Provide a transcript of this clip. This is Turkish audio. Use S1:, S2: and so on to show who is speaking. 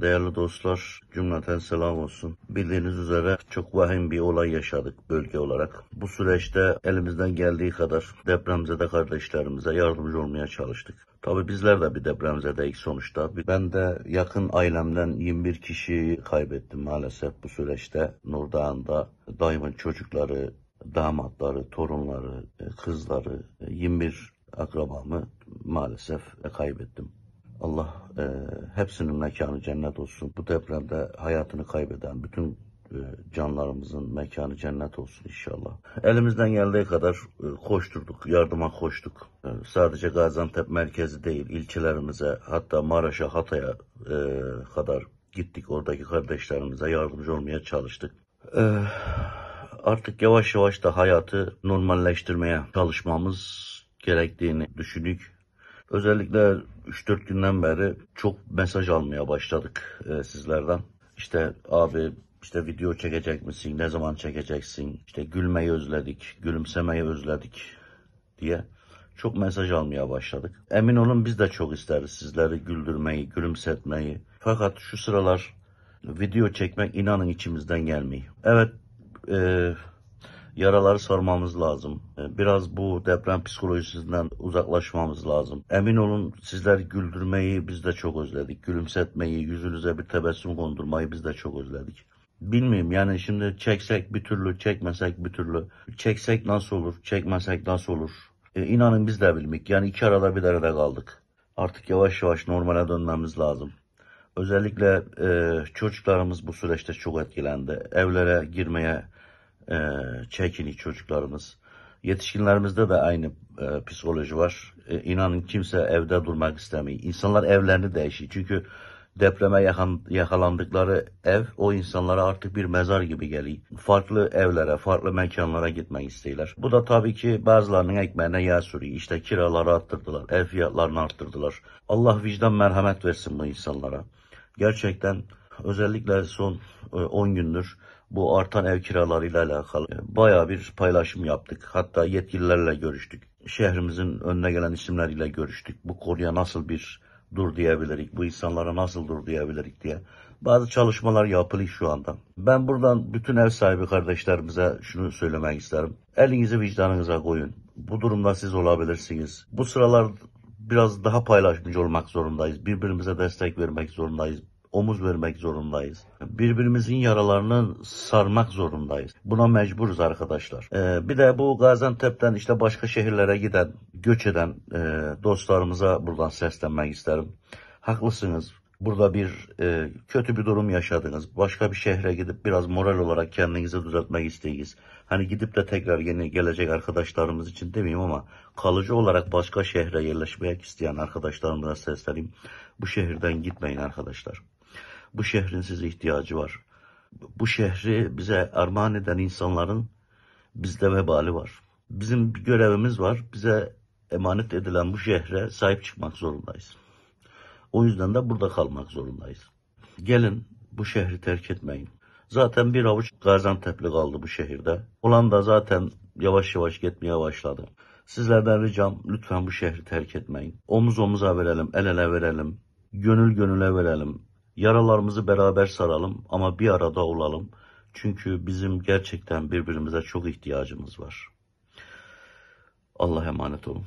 S1: Değerli dostlar, cümleten selam olsun. Bildiğiniz üzere çok vahim bir olay yaşadık bölge olarak. Bu süreçte elimizden geldiği kadar depremzede kardeşlerimize yardımcı olmaya çalıştık. Tabi bizler de bir depremzedeyiz sonuçta. Ben de yakın ailemden 21 kişiyi kaybettim maalesef bu süreçte. Nurdağ'ında daimin çocukları, damatları, torunları, kızları, 21 akrabamı maalesef kaybettim. Allah e, hepsinin mekanı cennet olsun. Bu depremde hayatını kaybeden bütün e, canlarımızın mekanı cennet olsun inşallah. Elimizden geldiği kadar e, koşturduk, yardıma koştuk. E, sadece Gaziantep merkezi değil, ilçelerimize hatta Maraş'a, Hatay'a e, kadar gittik. Oradaki kardeşlerimize yardımcı olmaya çalıştık. E, artık yavaş yavaş da hayatı normalleştirmeye çalışmamız gerektiğini düşündük. Özellikle 3-4 günden beri çok mesaj almaya başladık e, sizlerden. İşte abi işte video çekecek misin, ne zaman çekeceksin, İşte gülmeyi özledik, gülümsemeyi özledik diye çok mesaj almaya başladık. Emin olun biz de çok isteriz sizleri güldürmeyi, gülümsetmeyi. Fakat şu sıralar video çekmek inanın içimizden gelmiyor. Evet, e, yaraları sarmamız lazım. E, biraz bu deprem psikolojisinden uzaklaşmamız lazım. Emin olun sizler güldürmeyi biz de çok özledik. Gülümsetmeyi, yüzünüze bir tebessüm kondurmayı biz de çok özledik. Bilmiyorum yani şimdi çeksek bir türlü, çekmesek bir türlü. Çeksek nasıl olur, çekmesek nasıl olur? E, inanın biz de bilmek. Yani iki arada bir derede kaldık. Artık yavaş yavaş normale dönmemiz lazım. Özellikle e, çocuklarımız bu süreçte çok etkilendi. Evlere girmeye e, çekini çocuklarımız. Yetişkinlerimizde de aynı e, psikoloji var. E, inanın kimse evde durmak istemiyor. İnsanlar evlerini değişiyor. Çünkü depreme yakan, yakalandıkları ev o insanlara artık bir mezar gibi geliyor. Farklı evlere, farklı mekanlara gitmek istiyorlar. Bu da tabii ki bazılarının ekmeğine yağ sürüyor. İşte kiraları arttırdılar, ev fiyatlarını arttırdılar. Allah vicdan merhamet versin bu insanlara. Gerçekten özellikle son 10 e, gündür bu artan ev kiralarıyla alakalı baya bir paylaşım yaptık. Hatta yetkililerle görüştük. Şehrimizin önüne gelen isimleriyle görüştük. Bu konuya nasıl bir dur diyebilirik, bu insanlara nasıl dur diyebilirik diye. Bazı çalışmalar yapılıyor şu anda. Ben buradan bütün ev sahibi kardeşlerimize şunu söylemek isterim. Elinizi vicdanınıza koyun. Bu durumda siz olabilirsiniz. Bu sıralar biraz daha paylaşmış olmak zorundayız. Birbirimize destek vermek zorundayız omuz vermek zorundayız. Birbirimizin yaralarını sarmak zorundayız. Buna mecburuz arkadaşlar. Ee, bir de bu Gaziantep'ten işte başka şehirlere giden, göç eden e, dostlarımıza buradan seslenmek isterim. Haklısınız. Burada bir e, kötü bir durum yaşadınız. Başka bir şehre gidip biraz moral olarak kendinizi düzeltmek isteyiz. Hani gidip de tekrar yeni gelecek arkadaşlarımız için demeyeyim ama kalıcı olarak başka şehre yerleşmek isteyen arkadaşlarımıza sesleneyim. Bu şehirden gitmeyin arkadaşlar. Bu şehrin size ihtiyacı var. Bu şehri bize armağan eden insanların bizde vebali var. Bizim bir görevimiz var. Bize emanet edilen bu şehre sahip çıkmak zorundayız. O yüzden de burada kalmak zorundayız. Gelin bu şehri terk etmeyin. Zaten bir avuç Gaziantep'li kaldı bu şehirde. Olan da zaten yavaş yavaş gitmeye başladı. Sizlerden ricam lütfen bu şehri terk etmeyin. Omuz omuza verelim, el ele verelim, gönül gönüle verelim. Yaralarımızı beraber saralım ama bir arada olalım. Çünkü bizim gerçekten birbirimize çok ihtiyacımız var. Allah'a emanet olun.